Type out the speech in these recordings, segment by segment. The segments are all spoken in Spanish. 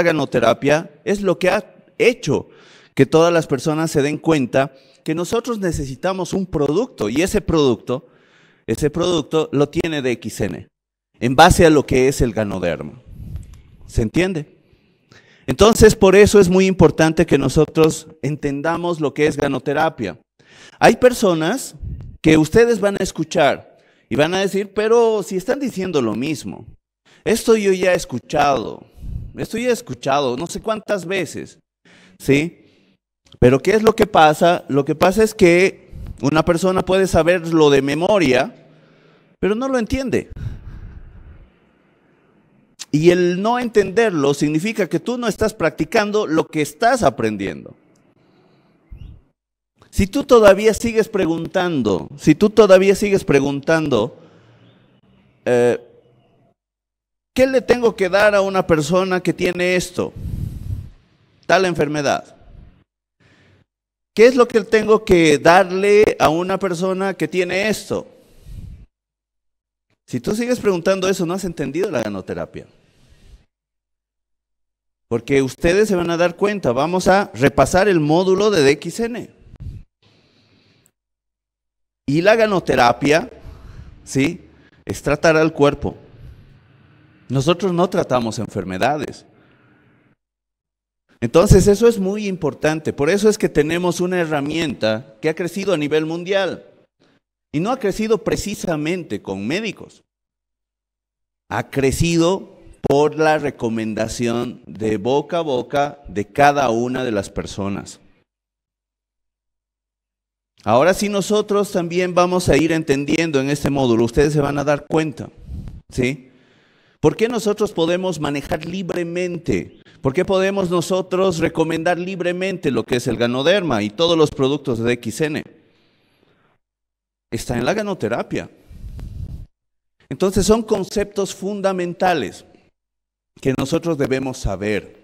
ganoterapia es lo que ha hecho que todas las personas se den cuenta que nosotros necesitamos un producto y ese producto, ese producto lo tiene de XN, en base a lo que es el ganoderma. ¿Se entiende? Entonces, por eso es muy importante que nosotros entendamos lo que es ganoterapia. Hay personas que ustedes van a escuchar y van a decir, pero si están diciendo lo mismo, esto yo ya he escuchado, esto ya he escuchado no sé cuántas veces, ¿sí? Pero ¿qué es lo que pasa? Lo que pasa es que una persona puede saberlo de memoria, pero no lo entiende. Y el no entenderlo significa que tú no estás practicando lo que estás aprendiendo. Si tú todavía sigues preguntando, si tú todavía sigues preguntando, eh, ¿Qué le tengo que dar a una persona que tiene esto, tal enfermedad? ¿Qué es lo que tengo que darle a una persona que tiene esto? Si tú sigues preguntando eso, no has entendido la ganoterapia. Porque ustedes se van a dar cuenta, vamos a repasar el módulo de DXN. Y la ganoterapia, ¿sí? Es tratar al cuerpo. Nosotros no tratamos enfermedades. Entonces eso es muy importante. Por eso es que tenemos una herramienta que ha crecido a nivel mundial. Y no ha crecido precisamente con médicos. Ha crecido por la recomendación de boca a boca de cada una de las personas. Ahora sí nosotros también vamos a ir entendiendo en este módulo. Ustedes se van a dar cuenta. ¿Sí? ¿Por qué nosotros podemos manejar libremente? ¿Por qué podemos nosotros recomendar libremente lo que es el ganoderma y todos los productos de XN? Está en la ganoterapia. Entonces son conceptos fundamentales que nosotros debemos saber,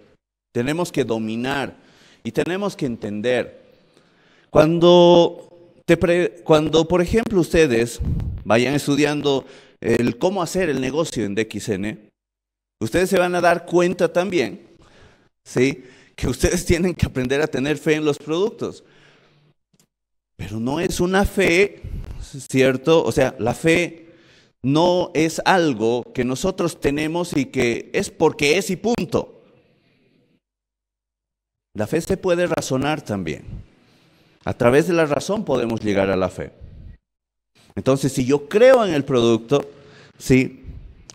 tenemos que dominar y tenemos que entender. Cuando, te cuando por ejemplo, ustedes vayan estudiando el cómo hacer el negocio en DXN, ustedes se van a dar cuenta también, ¿sí? Que ustedes tienen que aprender a tener fe en los productos. Pero no es una fe, ¿cierto? O sea, la fe no es algo que nosotros tenemos y que es porque es y punto. La fe se puede razonar también. A través de la razón podemos llegar a la fe. Entonces, si yo creo en el producto, ¿sí?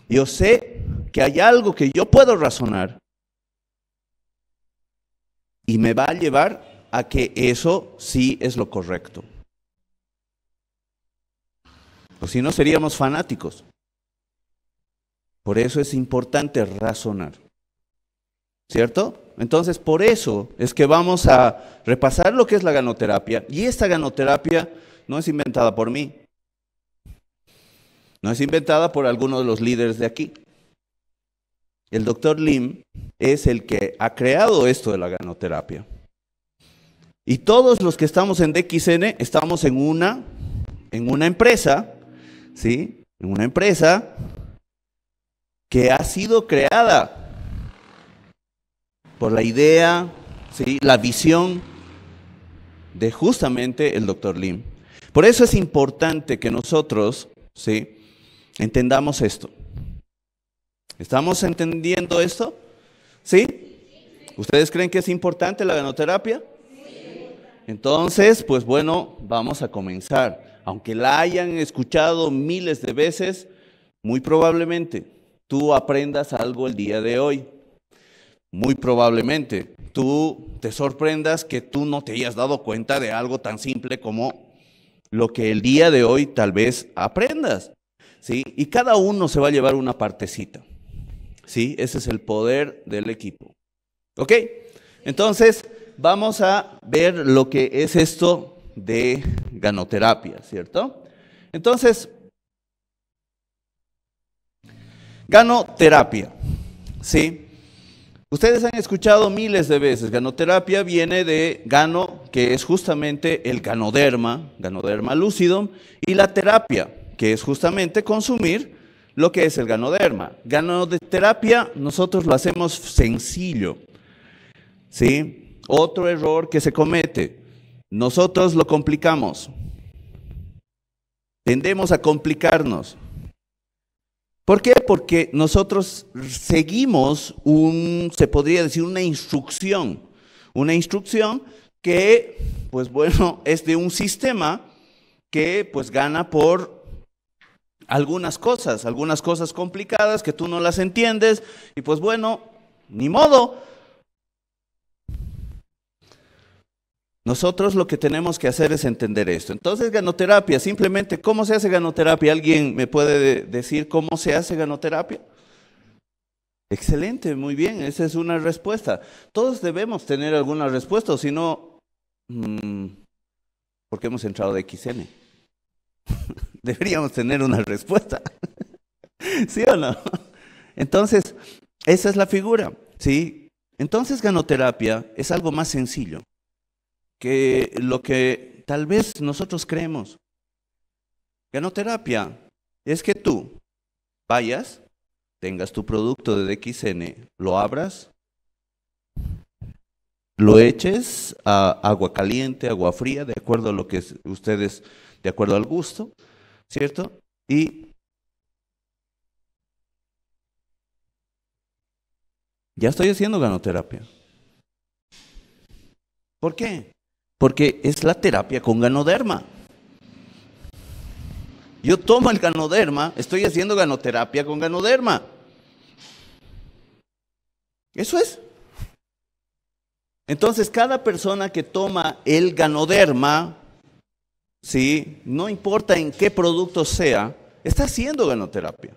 yo sé que hay algo que yo puedo razonar y me va a llevar a que eso sí es lo correcto. O si no, seríamos fanáticos. Por eso es importante razonar. ¿Cierto? Entonces, por eso es que vamos a repasar lo que es la ganoterapia. Y esta ganoterapia no es inventada por mí, no es inventada por alguno de los líderes de aquí. El doctor Lim es el que ha creado esto de la ganoterapia. Y todos los que estamos en DXN estamos en una, en una empresa, ¿sí? En una empresa que ha sido creada por la idea, ¿sí? la visión de justamente el doctor Lim. Por eso es importante que nosotros, ¿sí? Entendamos esto. ¿Estamos entendiendo esto? ¿Sí? ¿Ustedes creen que es importante la ganoterapia? Entonces, pues bueno, vamos a comenzar. Aunque la hayan escuchado miles de veces, muy probablemente tú aprendas algo el día de hoy. Muy probablemente tú te sorprendas que tú no te hayas dado cuenta de algo tan simple como lo que el día de hoy tal vez aprendas. Y cada uno se va a llevar una partecita, ¿sí? Ese es el poder del equipo, ¿ok? Entonces, vamos a ver lo que es esto de ganoterapia, ¿cierto? Entonces, ganoterapia, ¿sí? Ustedes han escuchado miles de veces, ganoterapia viene de gano, que es justamente el ganoderma, ganoderma lúcido, y la terapia, que es justamente consumir lo que es el ganoderma. terapia nosotros lo hacemos sencillo. ¿Sí? Otro error que se comete, nosotros lo complicamos. Tendemos a complicarnos. ¿Por qué? Porque nosotros seguimos un, se podría decir, una instrucción. Una instrucción que, pues bueno, es de un sistema que pues gana por algunas cosas, algunas cosas complicadas que tú no las entiendes y pues bueno, ni modo. Nosotros lo que tenemos que hacer es entender esto. Entonces, ganoterapia, simplemente, ¿cómo se hace ganoterapia? ¿Alguien me puede decir cómo se hace ganoterapia? Excelente, muy bien, esa es una respuesta. Todos debemos tener alguna respuesta, o si no, ¿por mm, porque hemos entrado de XN. Deberíamos tener una respuesta. ¿Sí o no? Entonces, esa es la figura, ¿sí? Entonces, ganoterapia es algo más sencillo que lo que tal vez nosotros creemos. Ganoterapia es que tú vayas, tengas tu producto de DXN, lo abras, lo eches a agua caliente, agua fría, de acuerdo a lo que ustedes de acuerdo al gusto, ¿cierto? Y ya estoy haciendo ganoterapia. ¿Por qué? Porque es la terapia con ganoderma. Yo tomo el ganoderma, estoy haciendo ganoterapia con ganoderma. Eso es. Entonces, cada persona que toma el ganoderma, ¿sí? No importa en qué producto sea, está haciendo ganoterapia.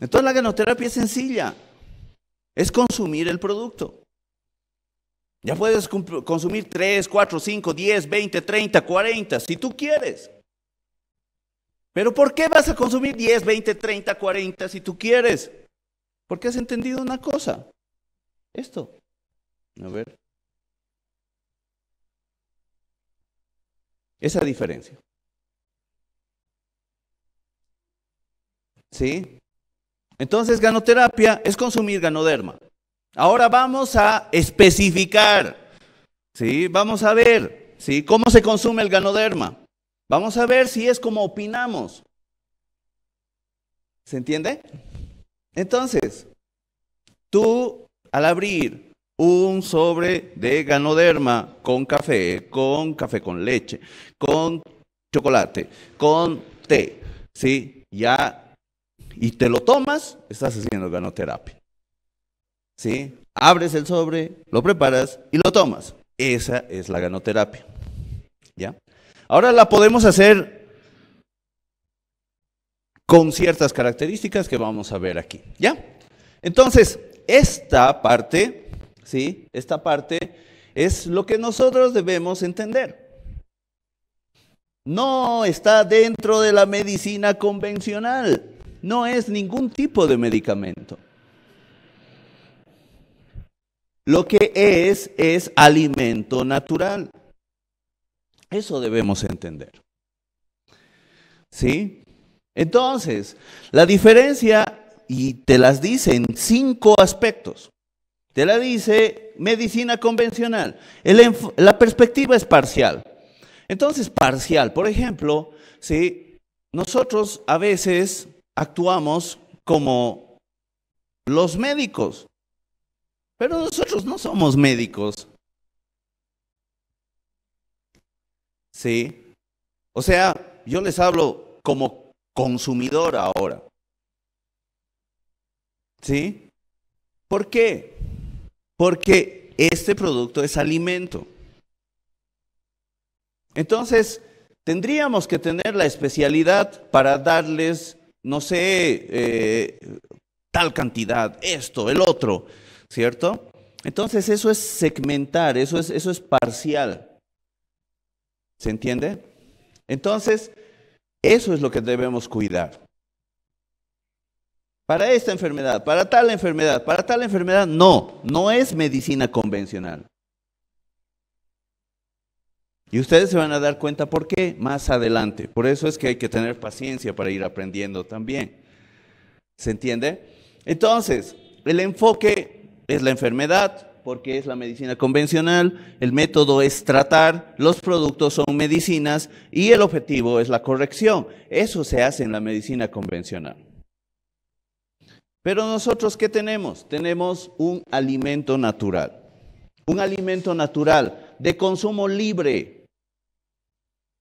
Entonces la ganoterapia es sencilla, es consumir el producto. Ya puedes consumir 3, 4, 5, 10, 20, 30, 40, si tú quieres. Pero ¿por qué vas a consumir 10, 20, 30, 40 si tú quieres? Porque has entendido una cosa. Esto. A ver. Esa diferencia. ¿Sí? Entonces, ganoterapia es consumir ganoderma. Ahora vamos a especificar, ¿sí? Vamos a ver, ¿sí? ¿Cómo se consume el ganoderma? Vamos a ver si es como opinamos. ¿Se entiende? Entonces, tú al abrir un sobre de ganoderma con café, con café con leche, con chocolate, con té, ¿sí? Ya, y te lo tomas, estás haciendo ganoterapia, ¿sí? Abres el sobre, lo preparas y lo tomas. Esa es la ganoterapia, ¿ya? Ahora la podemos hacer con ciertas características que vamos a ver aquí, ¿ya? Entonces, esta parte ¿sí? Esta parte es lo que nosotros debemos entender. No está dentro de la medicina convencional, no es ningún tipo de medicamento. Lo que es es alimento natural. Eso debemos entender. ¿Sí? Entonces, la diferencia, y te las dicen cinco aspectos la dice medicina convencional. la perspectiva es parcial. Entonces, parcial, por ejemplo, si nosotros a veces actuamos como los médicos, pero nosotros no somos médicos. ¿Sí? O sea, yo les hablo como consumidor ahora. ¿Sí? ¿Por qué? porque este producto es alimento. Entonces, tendríamos que tener la especialidad para darles, no sé, eh, tal cantidad, esto, el otro, ¿cierto? Entonces, eso es segmentar, eso es, eso es parcial. ¿Se entiende? Entonces, eso es lo que debemos cuidar para esta enfermedad, para tal enfermedad, para tal enfermedad. No, no es medicina convencional. Y ustedes se van a dar cuenta por qué más adelante. Por eso es que hay que tener paciencia para ir aprendiendo también. ¿Se entiende? Entonces, el enfoque es la enfermedad, porque es la medicina convencional, el método es tratar, los productos son medicinas y el objetivo es la corrección. Eso se hace en la medicina convencional. Pero nosotros, ¿qué tenemos? Tenemos un alimento natural. Un alimento natural de consumo libre.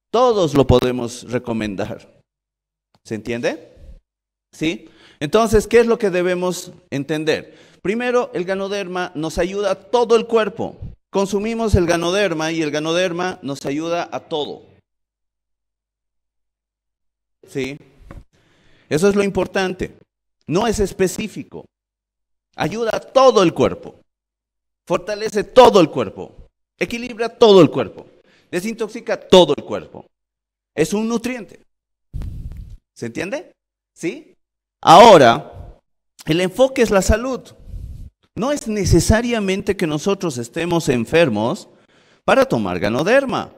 Todos lo podemos recomendar. ¿Se entiende? ¿Sí? Entonces, ¿qué es lo que debemos entender? Primero, el ganoderma nos ayuda a todo el cuerpo. Consumimos el ganoderma y el ganoderma nos ayuda a todo. ¿Sí? Eso es lo importante. No es específico. Ayuda a todo el cuerpo. Fortalece todo el cuerpo. Equilibra todo el cuerpo. Desintoxica todo el cuerpo. Es un nutriente. ¿Se entiende? ¿Sí? Ahora, el enfoque es la salud. No es necesariamente que nosotros estemos enfermos para tomar ganoderma.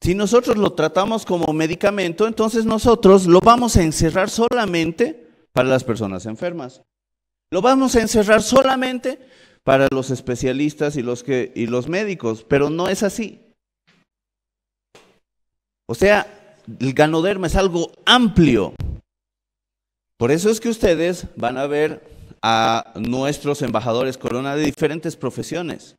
Si nosotros lo tratamos como medicamento, entonces nosotros lo vamos a encerrar solamente para las personas enfermas. Lo vamos a encerrar solamente para los especialistas y los, que, y los médicos, pero no es así. O sea, el ganoderma es algo amplio. Por eso es que ustedes van a ver a nuestros embajadores corona de diferentes profesiones.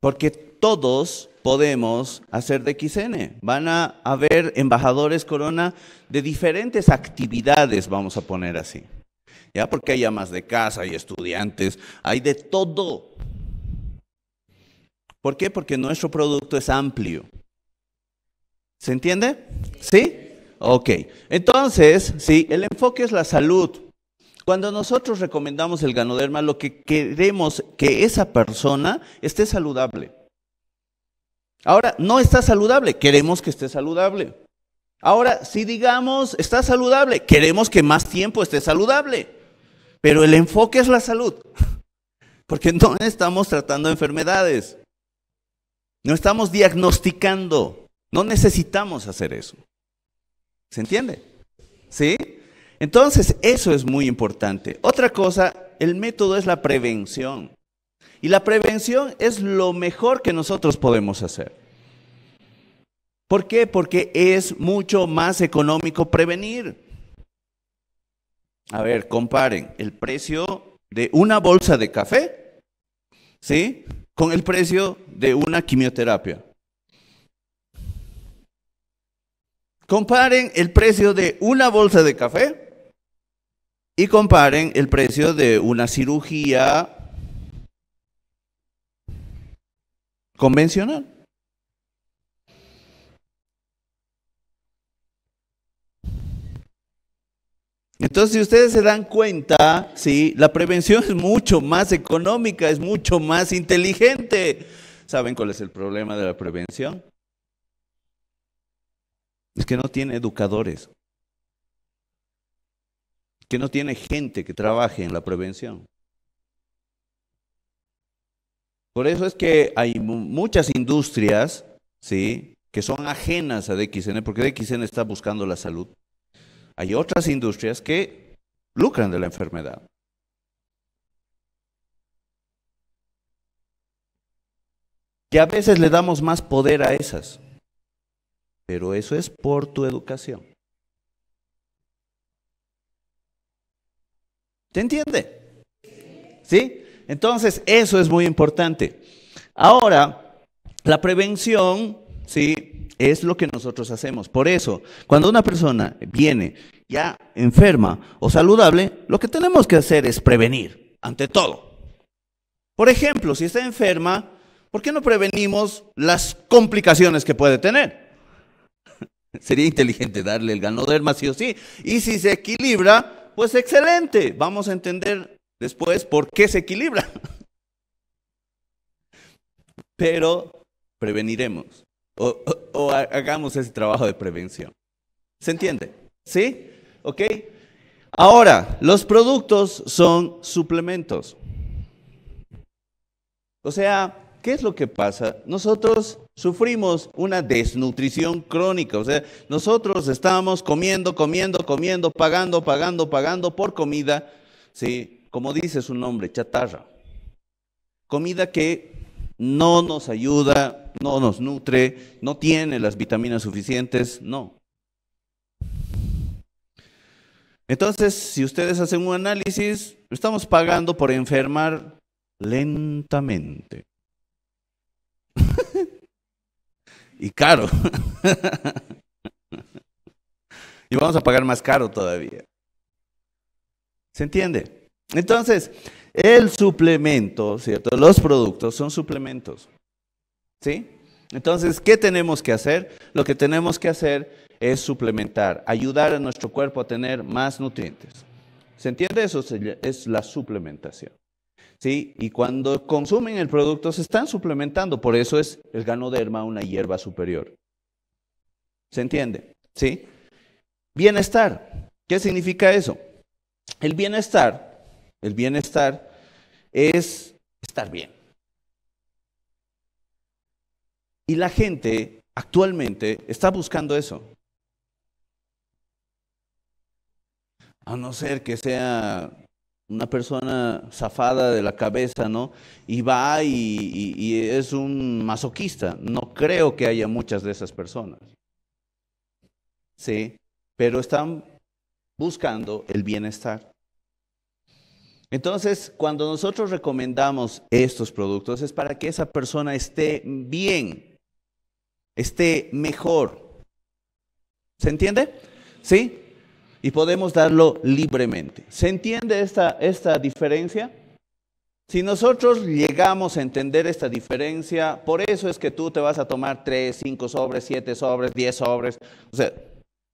Porque todos podemos hacer de XN. Van a haber embajadores corona de diferentes actividades, vamos a poner así. ¿Ya? Porque hay amas de casa, hay estudiantes, hay de todo. ¿Por qué? Porque nuestro producto es amplio. ¿Se entiende? ¿Sí? Ok. Entonces, sí, el enfoque es la salud. Cuando nosotros recomendamos el ganoderma, lo que queremos que esa persona esté saludable. Ahora, no está saludable, queremos que esté saludable. Ahora, si digamos, está saludable, queremos que más tiempo esté saludable. Pero el enfoque es la salud, porque no estamos tratando enfermedades, no estamos diagnosticando, no necesitamos hacer eso. ¿Se entiende? ¿Sí? Entonces, eso es muy importante. Otra cosa, el método es la prevención. Y la prevención es lo mejor que nosotros podemos hacer. ¿Por qué? Porque es mucho más económico prevenir. A ver, comparen el precio de una bolsa de café, ¿sí? Con el precio de una quimioterapia. Comparen el precio de una bolsa de café y comparen el precio de una cirugía convencional. Entonces, si ustedes se dan cuenta, sí, la prevención es mucho más económica, es mucho más inteligente. ¿Saben cuál es el problema de la prevención? Es que no tiene educadores, que no tiene gente que trabaje en la prevención. Por eso es que hay muchas industrias, ¿sí? Que son ajenas a DXN, porque DXN está buscando la salud. Hay otras industrias que lucran de la enfermedad. Que a veces le damos más poder a esas. Pero eso es por tu educación. ¿Te entiende? ¿Sí? Entonces, eso es muy importante. Ahora, la prevención, ¿sí? Es lo que nosotros hacemos. Por eso, cuando una persona viene ya enferma o saludable, lo que tenemos que hacer es prevenir, ante todo. Por ejemplo, si está enferma, ¿por qué no prevenimos las complicaciones que puede tener? Sería inteligente darle el ganoderma sí o sí. Y si se equilibra, pues excelente, vamos a entender Después, ¿por qué se equilibra? Pero preveniremos o, hagamos ese trabajo de prevención. ¿Se entiende? ¿Sí? ¿Ok? Ahora, los productos son suplementos. O sea, ¿qué es lo que pasa? Nosotros sufrimos una desnutrición crónica. O sea, nosotros estamos comiendo, comiendo, comiendo, pagando, pagando, pagando por comida. ¿Sí? como dice su nombre, chatarra. Comida que no nos ayuda, no nos nutre, no tiene las vitaminas suficientes, no. Entonces, si ustedes hacen un análisis, estamos pagando por enfermar lentamente. y caro. y vamos a pagar más caro todavía. ¿Se entiende? Entonces, el suplemento, ¿cierto? Los productos son suplementos. ¿Sí? Entonces, ¿qué tenemos que hacer? Lo que tenemos que hacer es suplementar, ayudar a nuestro cuerpo a tener más nutrientes. ¿Se entiende? Eso es la suplementación. ¿Sí? Y cuando consumen el producto se están suplementando, por eso es el ganoderma una hierba superior. ¿Se entiende? ¿Sí? Bienestar. ¿Qué significa eso? El bienestar el bienestar es estar bien. Y la gente actualmente está buscando eso. A no ser que sea una persona zafada de la cabeza, ¿no? Y va y, es un masoquista. No creo que haya muchas de esas personas. Sí, pero están buscando el bienestar. Entonces, cuando nosotros recomendamos estos productos es para que esa persona esté bien, esté mejor. ¿Se entiende? ¿Sí? Y podemos darlo libremente. ¿Se entiende esta, esta diferencia? Si nosotros llegamos a entender esta diferencia, por eso es que tú te vas a tomar tres, cinco sobres, siete sobres, 10 sobres. O sea,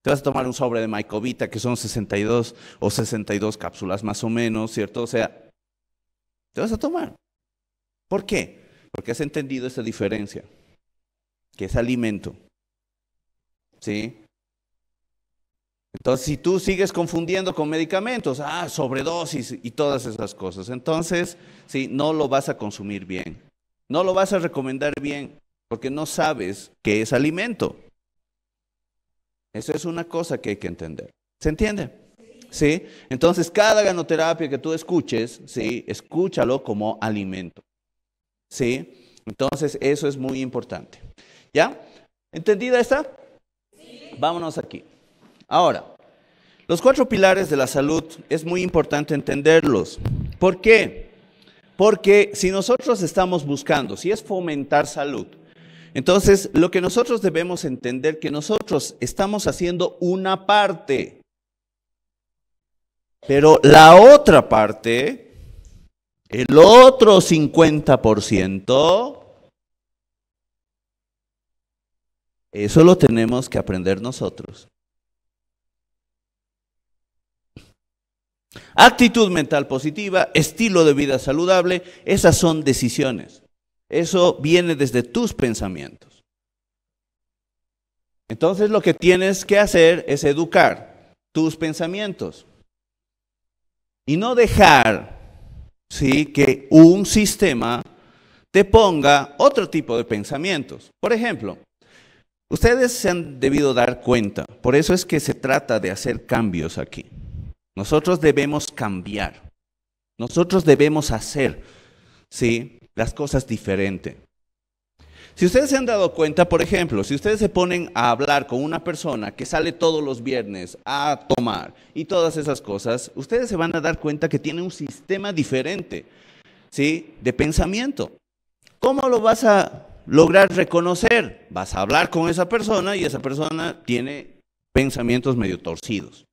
te vas a tomar un sobre de Mycovita, que son 62 o 62 cápsulas más o menos, ¿cierto? O sea, te vas a tomar. ¿Por qué? Porque has entendido esa diferencia, que es alimento. ¿Sí? Entonces, si tú sigues confundiendo con medicamentos, ah, sobredosis y todas esas cosas, entonces, sí, no lo vas a consumir bien. No lo vas a recomendar bien, porque no sabes qué es alimento. Eso es una cosa que hay que entender. ¿Se entiende? ¿Sí? Entonces, cada ganoterapia que tú escuches, ¿sí? Escúchalo como alimento. ¿Sí? Entonces, eso es muy importante. ¿Ya? ¿Entendida esta? Sí. Vámonos aquí. Ahora, los cuatro pilares de la salud es muy importante entenderlos. ¿Por qué? Porque si nosotros estamos buscando, si es fomentar salud, entonces, lo que nosotros debemos entender que nosotros estamos haciendo una parte, pero la otra parte, el otro 50%, eso lo tenemos que aprender nosotros. Actitud mental positiva, estilo de vida saludable, esas son decisiones. Eso viene desde tus pensamientos. Entonces lo que tienes que hacer es educar tus pensamientos y no dejar ¿sí? que un sistema te ponga otro tipo de pensamientos. Por ejemplo, ustedes se han debido dar cuenta, por eso es que se trata de hacer cambios aquí. Nosotros debemos cambiar, nosotros debemos hacer, ¿sí? las cosas diferentes, Si ustedes se han dado cuenta, por ejemplo, si ustedes se ponen a hablar con una persona que sale todos los viernes a tomar y todas esas cosas, ustedes se van a dar cuenta que tiene un sistema diferente, ¿sí? De pensamiento. ¿Cómo lo vas a lograr reconocer? Vas a hablar con esa persona y esa persona tiene pensamientos medio torcidos.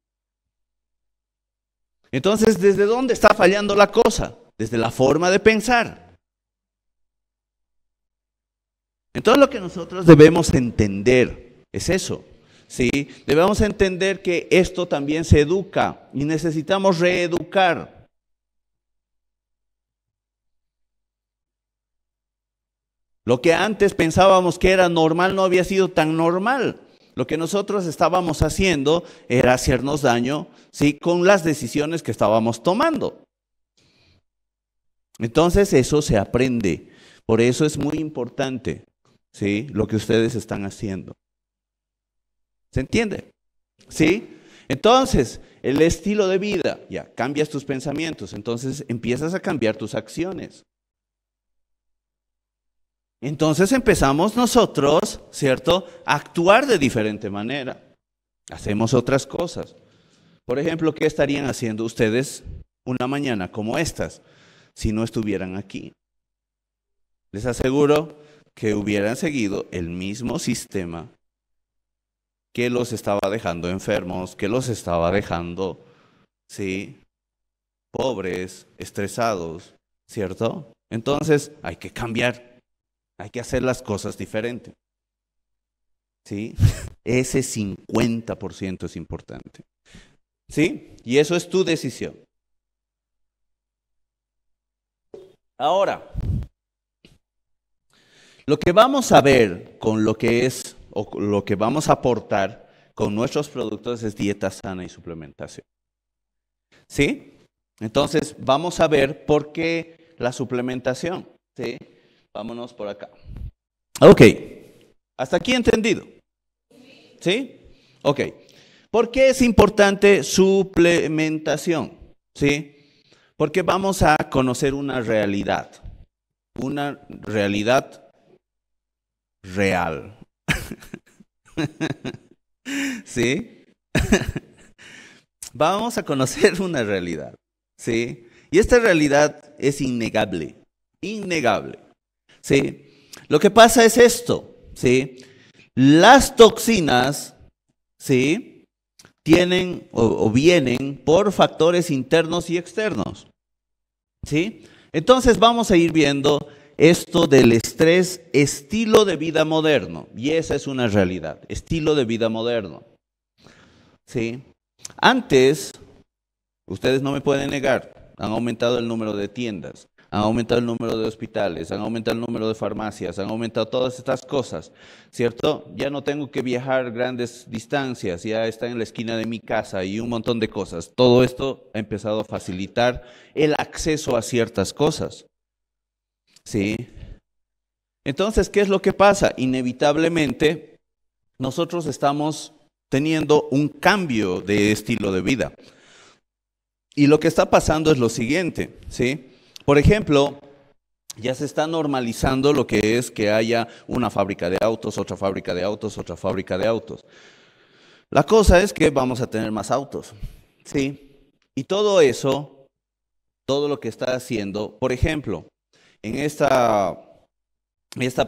Entonces, ¿desde dónde está fallando la cosa? Desde la forma de pensar. Entonces lo que nosotros debemos entender es eso. ¿sí? Debemos entender que esto también se educa y necesitamos reeducar. Lo que antes pensábamos que era normal no había sido tan normal. Lo que nosotros estábamos haciendo era hacernos daño, ¿sí? Con las decisiones que estábamos tomando. Entonces eso se aprende. Por eso es muy importante. ¿sí? Lo que ustedes están haciendo. ¿Se entiende? ¿Sí? Entonces, el estilo de vida, ya, cambias tus pensamientos, entonces empiezas a cambiar tus acciones. Entonces empezamos nosotros, ¿cierto?, a actuar de diferente manera. Hacemos otras cosas. Por ejemplo, ¿qué estarían haciendo ustedes una mañana como estas si no estuvieran aquí? Les aseguro que hubieran seguido el mismo sistema que los estaba dejando enfermos, que los estaba dejando, ¿sí? Pobres, estresados, ¿cierto? Entonces hay que cambiar, hay que hacer las cosas diferente. ¿Sí? Ese 50% es importante. ¿Sí? Y eso es tu decisión. Ahora, lo que vamos a ver con lo que es o lo que vamos a aportar con nuestros productos es dieta sana y suplementación. ¿Sí? Entonces, vamos a ver por qué la suplementación. ¿Sí? Vámonos por acá. Ok. ¿Hasta aquí entendido? ¿Sí? Ok. ¿Por qué es importante suplementación? ¿Sí? Porque vamos a conocer una realidad. Una realidad real. ¿Sí? Vamos a conocer una realidad. ¿Sí? Y esta realidad es innegable. Innegable. ¿Sí? Lo que pasa es esto. ¿Sí? Las toxinas, ¿sí? Tienen o, vienen por factores internos y externos. ¿Sí? Entonces vamos a ir viendo esto del estrés, estilo de vida moderno, y esa es una realidad, estilo de vida moderno. ¿Sí? Antes, ustedes no me pueden negar, han aumentado el número de tiendas, han aumentado el número de hospitales, han aumentado el número de farmacias, han aumentado todas estas cosas, ¿cierto? Ya no tengo que viajar grandes distancias, ya está en la esquina de mi casa y un montón de cosas. Todo esto ha empezado a facilitar el acceso a ciertas cosas. ¿Sí? Entonces, ¿qué es lo que pasa? Inevitablemente, nosotros estamos teniendo un cambio de estilo de vida. Y lo que está pasando es lo siguiente, ¿sí? Por ejemplo, ya se está normalizando lo que es que haya una fábrica de autos, otra fábrica de autos, otra fábrica de autos. La cosa es que vamos a tener más autos, ¿sí? Y todo eso, todo lo que está haciendo, por ejemplo, en esta,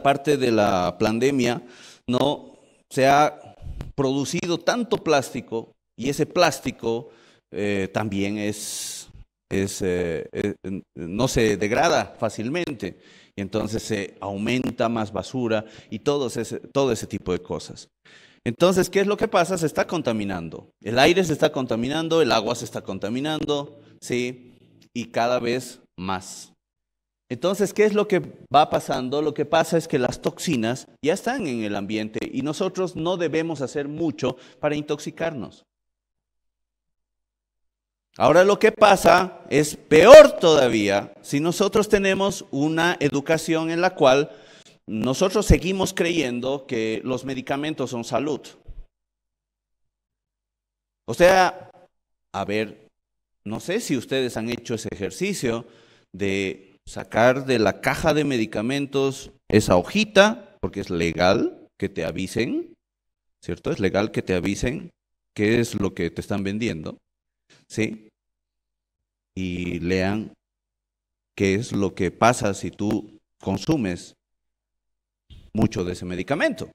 parte de la pandemia, ¿no? Se ha producido tanto plástico y ese plástico eh, también es, eh, eh, no se degrada fácilmente y entonces se aumenta más basura y todo ese, todo ese tipo de cosas. Entonces, ¿qué es lo que pasa? Se está contaminando. El aire se está contaminando, el agua se está contaminando, ¿sí? Y cada vez más. Entonces, ¿qué es lo que va pasando? Lo que pasa es que las toxinas ya están en el ambiente y nosotros no debemos hacer mucho para intoxicarnos. Ahora lo que pasa es peor todavía si nosotros tenemos una educación en la cual nosotros seguimos creyendo que los medicamentos son salud. O sea, a ver, no sé si ustedes han hecho ese ejercicio de sacar de la caja de medicamentos esa hojita, porque es legal que te avisen, ¿cierto? Es legal que te avisen qué es lo que te están vendiendo, ¿sí? Y lean qué es lo que pasa si tú consumes mucho de ese medicamento.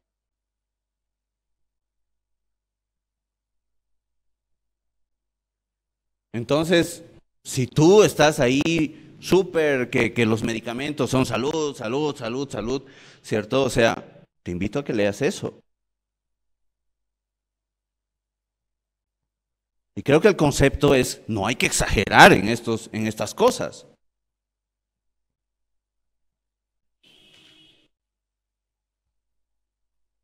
Entonces, si tú estás ahí súper, que, los medicamentos son salud, salud, salud, salud, ¿cierto? O sea, te invito a que leas eso. Y creo que el concepto es, no hay que exagerar en, estos, en estas cosas.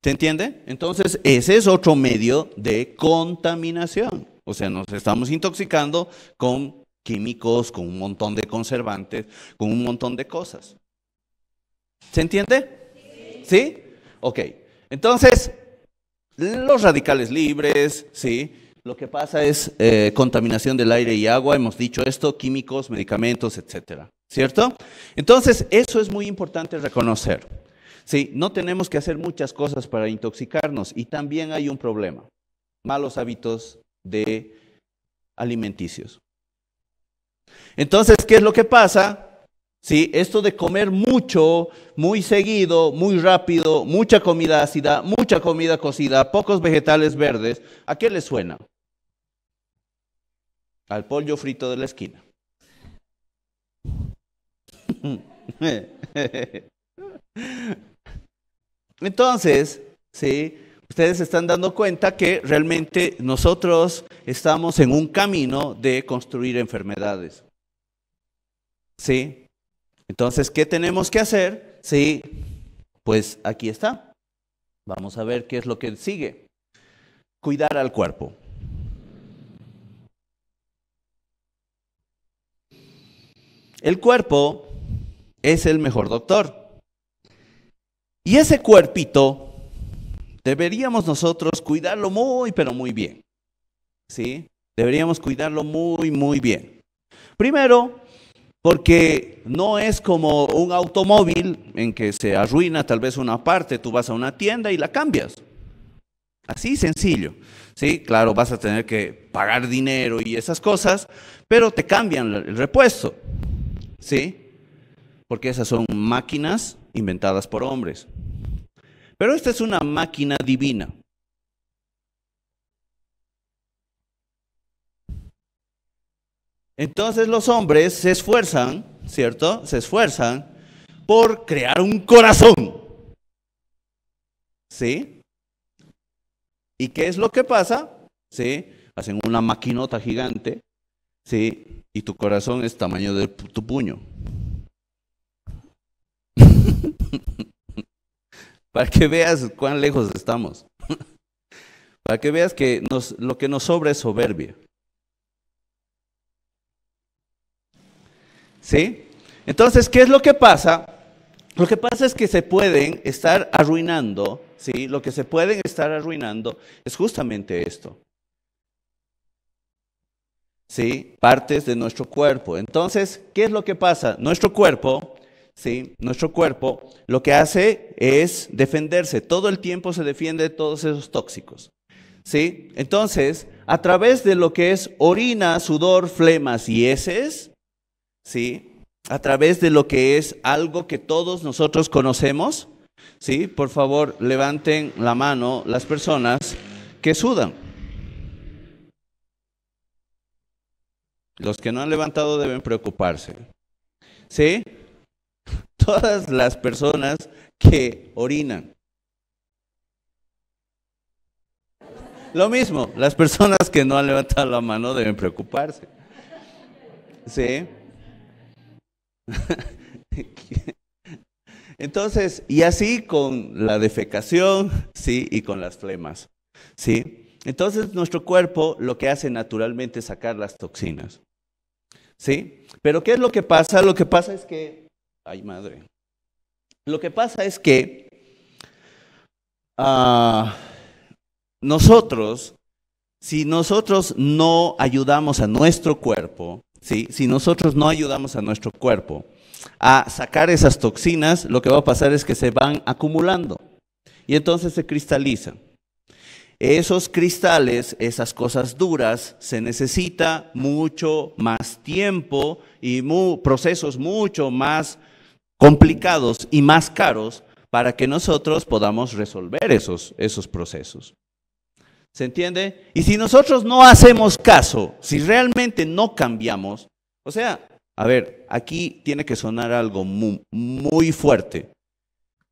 ¿Se entiende? Entonces, ese es otro medio de contaminación. O sea, nos estamos intoxicando con químicos, con un montón de conservantes, con un montón de cosas. ¿Se entiende? Sí. Ok. Entonces, los radicales libres, ¿sí? Lo que pasa es eh, contaminación del aire y agua, hemos dicho esto, químicos, medicamentos, etcétera. ¿Cierto? Entonces, eso es muy importante reconocer. Sí, no tenemos que hacer muchas cosas para intoxicarnos y también hay un problema, malos hábitos de alimenticios. Entonces, ¿qué es lo que pasa? ¿Sí? Esto de comer mucho, muy seguido, muy rápido, mucha comida ácida, mucha comida cocida, pocos vegetales verdes, ¿a qué le suena? Al pollo frito de la esquina. Entonces, ¿sí? ustedes están dando cuenta que realmente nosotros estamos en un camino de construir enfermedades. ¿Sí? Entonces, ¿qué tenemos que hacer? Sí, pues aquí está. Vamos a ver qué es lo que sigue. Cuidar al cuerpo. El cuerpo es el mejor doctor. Y ese cuerpito deberíamos nosotros cuidarlo muy, pero muy bien. ¿Sí? Deberíamos cuidarlo muy, muy bien. Primero, porque no es como un automóvil en que se arruina tal vez una parte, tú vas a una tienda y la cambias. Así sencillo. Sí, claro, vas a tener que pagar dinero y esas cosas, pero te cambian el repuesto. ¿Sí? Porque esas son máquinas inventadas por hombres. Pero esta es una máquina divina. Entonces los hombres se esfuerzan, ¿cierto? Se esfuerzan por crear un corazón. ¿Sí? ¿Y qué es lo que pasa? ¿Sí? Hacen una maquinota gigante, ¿sí? Y tu corazón es tamaño de tu puño. para que veas cuán lejos estamos, para que veas que lo que nos sobra es soberbia. ¿Sí? Entonces, ¿qué es lo que pasa? Lo que pasa es que se pueden estar arruinando, ¿sí? Lo que se pueden estar arruinando es justamente esto. ¿Sí? Partes de nuestro cuerpo. Entonces, ¿qué es lo que pasa? Nuestro cuerpo nuestro cuerpo lo que hace es defenderse. Todo el tiempo se defiende de todos esos tóxicos. ¿sí? Entonces, a través de lo que es orina, sudor, flemas y heces, ¿sí? a través de lo que es algo que todos nosotros conocemos, ¿sí? por favor levanten la mano las personas que sudan. Los que no han levantado deben preocuparse. ¿Sí? todas las personas que orinan. Lo mismo, las personas que no han levantado la mano deben preocuparse. ¿Sí? Entonces, y así con la defecación, ¿sí? Y con las flemas, ¿sí? Entonces, nuestro cuerpo lo que hace naturalmente es sacar las toxinas, ¿sí? Pero ¿qué es lo que pasa? Lo que pasa es que Ay, madre. Lo que pasa es que ah, nosotros, si nosotros no ayudamos a nuestro cuerpo, si nosotros no ayudamos a nuestro cuerpo a sacar esas toxinas, lo que va a pasar es que se van acumulando y entonces se cristalizan. Esos cristales, esas cosas duras, se necesita mucho más tiempo y procesos mucho más complicados y más caros para que nosotros podamos resolver esos, esos procesos. ¿Se entiende? Y si nosotros no hacemos caso, si realmente no cambiamos, o sea, a ver, aquí tiene que sonar algo muy, fuerte.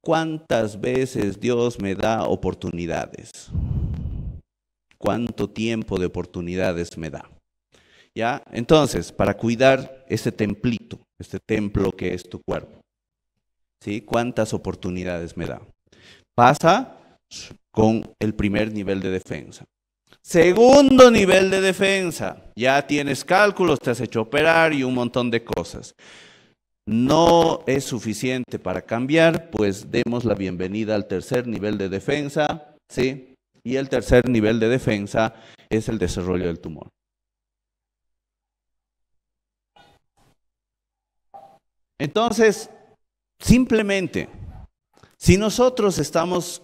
¿Cuántas veces Dios me da oportunidades? ¿Cuánto tiempo de oportunidades me da? ¿Ya? Entonces, para cuidar ese templito, este templo que es tu cuerpo. ¿Cuántas oportunidades me da? Pasa con el primer nivel de defensa. Segundo nivel de defensa, ya tienes cálculos, te has hecho operar y un montón de cosas. No es suficiente para cambiar, pues demos la bienvenida al tercer nivel de defensa, ¿sí? Y el tercer nivel de defensa es el desarrollo del tumor. Entonces, Simplemente, si nosotros estamos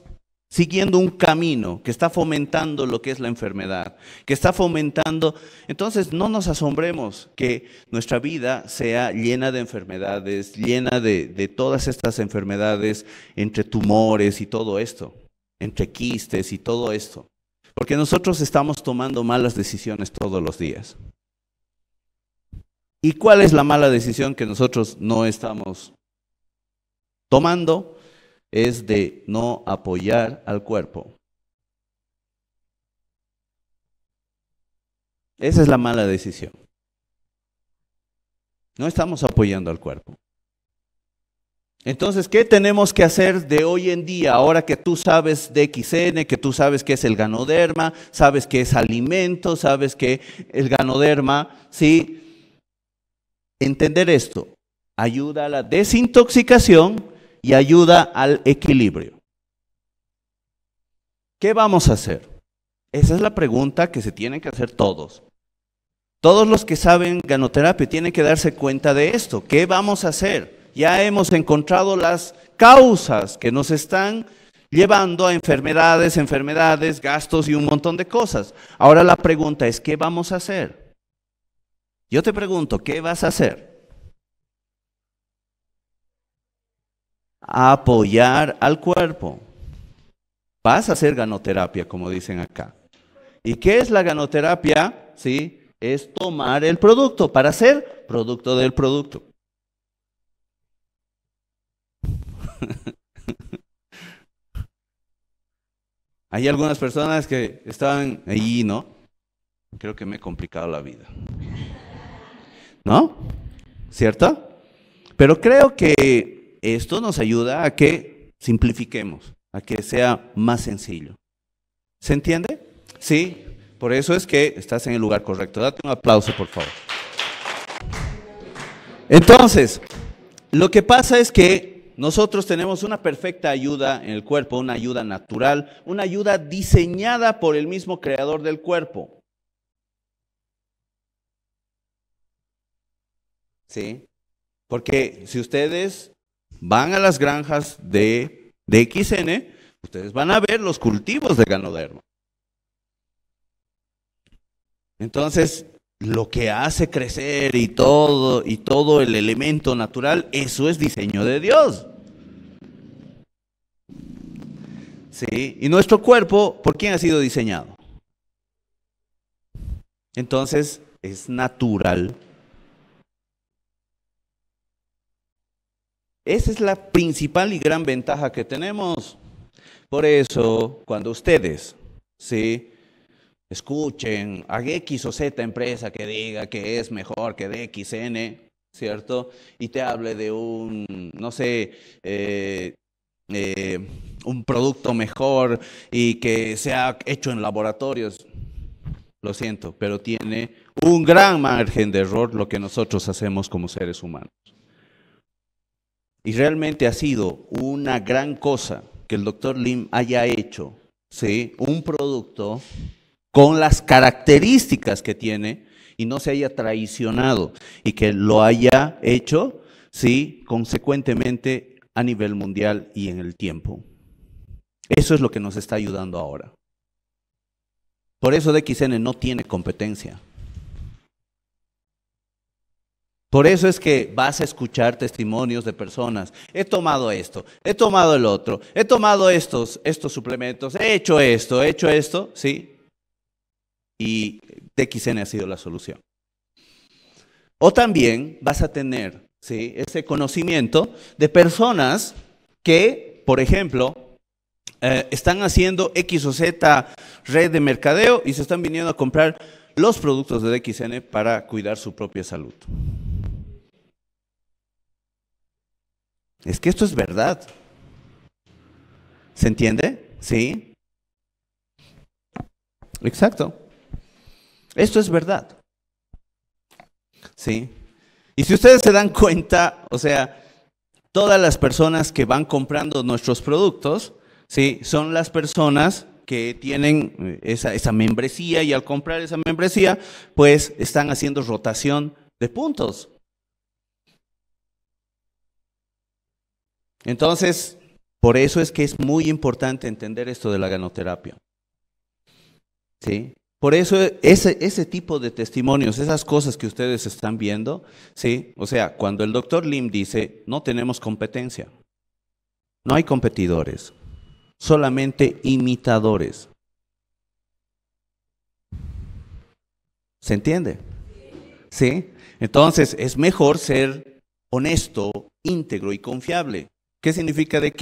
siguiendo un camino que está fomentando lo que es la enfermedad, que está fomentando, entonces no nos asombremos que nuestra vida sea llena de enfermedades, llena de, todas estas enfermedades, entre tumores y todo esto, entre quistes y todo esto, porque nosotros estamos tomando malas decisiones todos los días. ¿Y cuál es la mala decisión que nosotros no estamos tomando es de no apoyar al cuerpo. Esa es la mala decisión. No estamos apoyando al cuerpo. Entonces, ¿qué tenemos que hacer de hoy en día, ahora que tú sabes de XN, que tú sabes que es el ganoderma, sabes que es alimento, sabes que el ganoderma, sí? Entender esto ayuda a la desintoxicación y ayuda al equilibrio. ¿Qué vamos a hacer? Esa es la pregunta que se tienen que hacer todos. Todos los que saben ganoterapia tienen que darse cuenta de esto. ¿Qué vamos a hacer? Ya hemos encontrado las causas que nos están llevando a enfermedades, enfermedades, gastos y un montón de cosas. Ahora la pregunta es, ¿qué vamos a hacer? Yo te pregunto, ¿qué vas a hacer? apoyar al cuerpo. Vas a hacer ganoterapia, como dicen acá. ¿Y qué es la ganoterapia? Sí, es tomar el producto para ser producto del producto. Hay algunas personas que estaban allí, ¿no? Creo que me he complicado la vida. ¿No? ¿Cierto? Pero creo que esto nos ayuda a que simplifiquemos, a que sea más sencillo. ¿Se entiende? Sí, por eso es que estás en el lugar correcto. Date un aplauso, por favor. Entonces, lo que pasa es que nosotros tenemos una perfecta ayuda en el cuerpo, una ayuda natural, una ayuda diseñada por el mismo creador del cuerpo. ¿Sí? Porque si ustedes van a las granjas de, de XN, ustedes van a ver los cultivos de ganoderma. Entonces, lo que hace crecer y todo y todo el elemento natural, eso es diseño de Dios. Sí, y nuestro cuerpo, ¿por quién ha sido diseñado? Entonces, es natural Esa es la principal y gran ventaja que tenemos. Por eso, cuando ustedes, ¿sí? Escuchen a X o Z empresa que diga que es mejor que de ¿cierto? Y te hable de un, no sé, eh, eh, un producto mejor y que sea hecho en laboratorios. Lo siento, pero tiene un gran margen de error lo que nosotros hacemos como seres humanos. Y realmente ha sido una gran cosa que el doctor Lim haya hecho ¿sí? un producto con las características que tiene y no se haya traicionado y que lo haya hecho ¿sí? consecuentemente a nivel mundial y en el tiempo. Eso es lo que nos está ayudando ahora. Por eso DXN no tiene competencia. Por eso es que vas a escuchar testimonios de personas. He tomado esto, he tomado el otro, he tomado estos, estos suplementos, he hecho esto, he hecho esto, ¿sí? Y DXN ha sido la solución. O también vas a tener, ¿sí? Ese conocimiento de personas que, por ejemplo, eh, están haciendo X o Z red de mercadeo y se están viniendo a comprar los productos de DXN para cuidar su propia salud. Es que esto es verdad. ¿Se entiende? Sí. Exacto. Esto es verdad. Sí. Y si ustedes se dan cuenta, o sea, todas las personas que van comprando nuestros productos, sí, son las personas que tienen eh, esa, esa membresía y al comprar esa membresía, pues están haciendo rotación de puntos. Entonces, por eso es que es muy importante entender esto de la ganoterapia. ¿Sí? Por eso ese, ese tipo de testimonios, esas cosas que ustedes están viendo, ¿sí? o sea, cuando el doctor Lim dice, no tenemos competencia, no hay competidores, solamente imitadores. ¿Se entiende? ¿Sí? Entonces, es mejor ser honesto, íntegro y confiable. ¿Qué significa de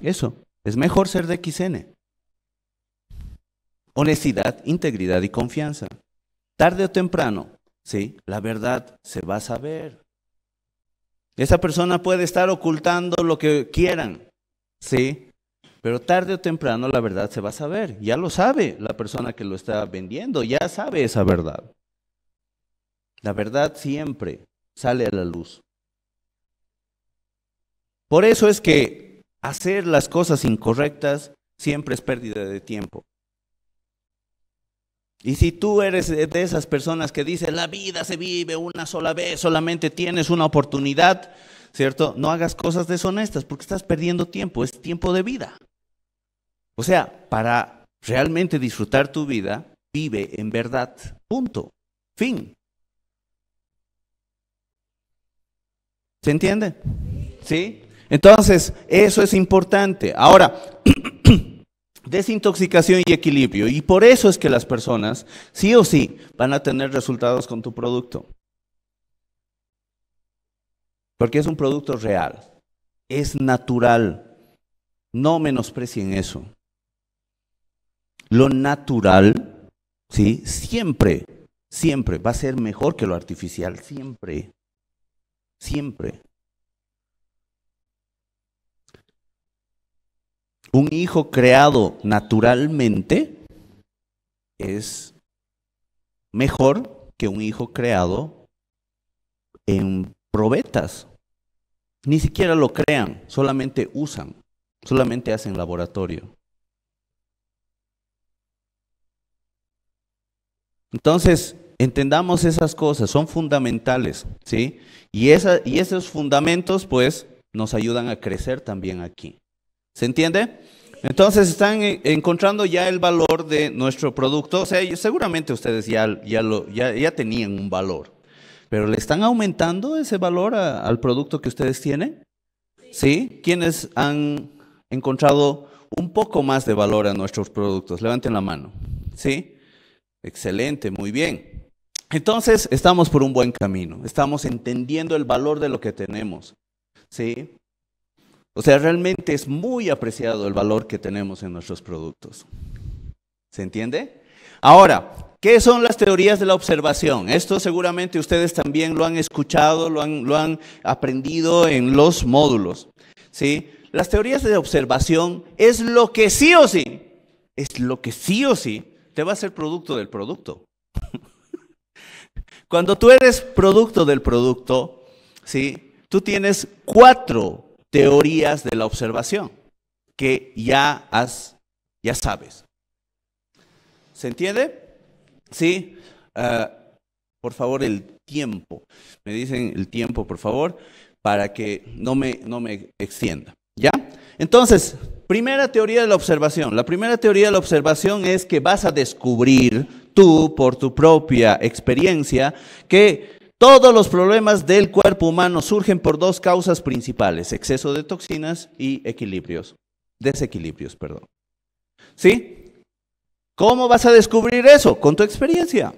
Eso, es mejor ser de XN. Honestidad, integridad y confianza. Tarde o temprano, ¿sí? La verdad se va a saber. Esa persona puede estar ocultando lo que quieran, ¿sí? Pero tarde o temprano la verdad se va a saber. Ya lo sabe la persona que lo está vendiendo, ya sabe esa verdad. La verdad siempre sale a la luz. Por eso es que hacer las cosas incorrectas siempre es pérdida de tiempo. Y si tú eres de esas personas que dicen, la vida se vive una sola vez, solamente tienes una oportunidad, ¿cierto? No hagas cosas deshonestas porque estás perdiendo tiempo, es tiempo de vida. O sea, para realmente disfrutar tu vida, vive en verdad, punto, fin. ¿Se entiende? ¿Sí? Entonces, eso es importante. Ahora, desintoxicación y equilibrio. Y por eso es que las personas, sí o sí, van a tener resultados con tu producto. Porque es un producto real, es natural. No menosprecien eso. Lo natural, ¿sí? Siempre, siempre va a ser mejor que lo artificial, siempre. Siempre. Un hijo creado naturalmente es mejor que un hijo creado en probetas. Ni siquiera lo crean, solamente usan, solamente hacen laboratorio. Entonces, Entendamos esas cosas, son fundamentales, ¿sí? Y, esa, y esos fundamentos, pues, nos ayudan a crecer también aquí. ¿Se entiende? Entonces están encontrando ya el valor de nuestro producto. O sea, seguramente ustedes ya, ya, lo, ya, tenían un valor, pero ¿le están aumentando ese valor al producto que ustedes tienen? ¿Sí? ¿Quiénes han encontrado un poco más de valor a nuestros productos? Levanten la mano. ¿Sí? Excelente, muy bien. Entonces, estamos por un buen camino, estamos entendiendo el valor de lo que tenemos, ¿sí? O sea, realmente es muy apreciado el valor que tenemos en nuestros productos. ¿Se entiende? Ahora, ¿qué son las teorías de la observación? Esto seguramente ustedes también lo han escuchado, lo han, lo han aprendido en los módulos, ¿sí? Las teorías de observación es lo que sí o sí, es lo que sí o sí te va a ser producto del producto. Cuando tú eres producto del producto, ¿sí? tú tienes cuatro teorías de la observación que ya has, ya sabes. ¿Se entiende? Sí. Ah, por favor, el tiempo. Me dicen el tiempo, por favor, para que no me, no me extienda. ¿Ya? Entonces, primera teoría de la observación. La primera teoría de la observación es que vas a descubrir tú, por tu propia experiencia, que todos los problemas del cuerpo humano surgen por dos causas principales, exceso de toxinas y equilibrios, desequilibrios, perdón. ¿Sí? ¿Cómo vas a descubrir eso? Con tu experiencia.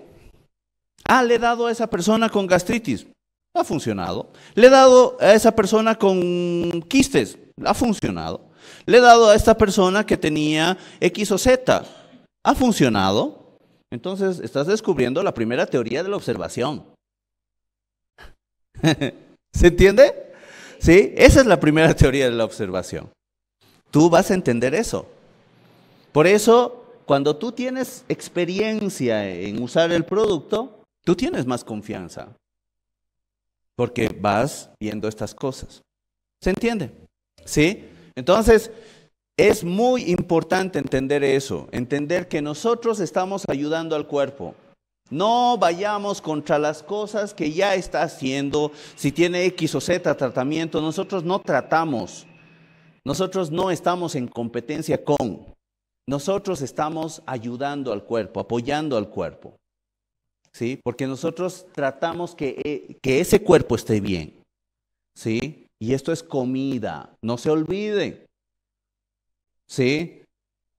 Ah, le he dado a esa persona con gastritis. Ha funcionado. Le he dado a esa persona con quistes. Ha funcionado. Le he dado a esta persona que tenía X o Z. Ha funcionado. Entonces, estás descubriendo la primera teoría de la observación. ¿Se entiende? Sí, esa es la primera teoría de la observación. Tú vas a entender eso. Por eso, cuando tú tienes experiencia en usar el producto, tú tienes más confianza. Porque vas viendo estas cosas. ¿Se entiende? ¿Sí? Entonces, es muy importante entender eso, entender que nosotros estamos ayudando al cuerpo. No vayamos contra las cosas que ya está haciendo. Si tiene X o Z tratamiento, nosotros no tratamos. Nosotros no estamos en competencia con. Nosotros estamos ayudando al cuerpo, apoyando al cuerpo. ¿Sí? Porque nosotros tratamos que, eh, ese cuerpo esté bien. ¿Sí? Y esto es comida. No se olvide. ¿Sí?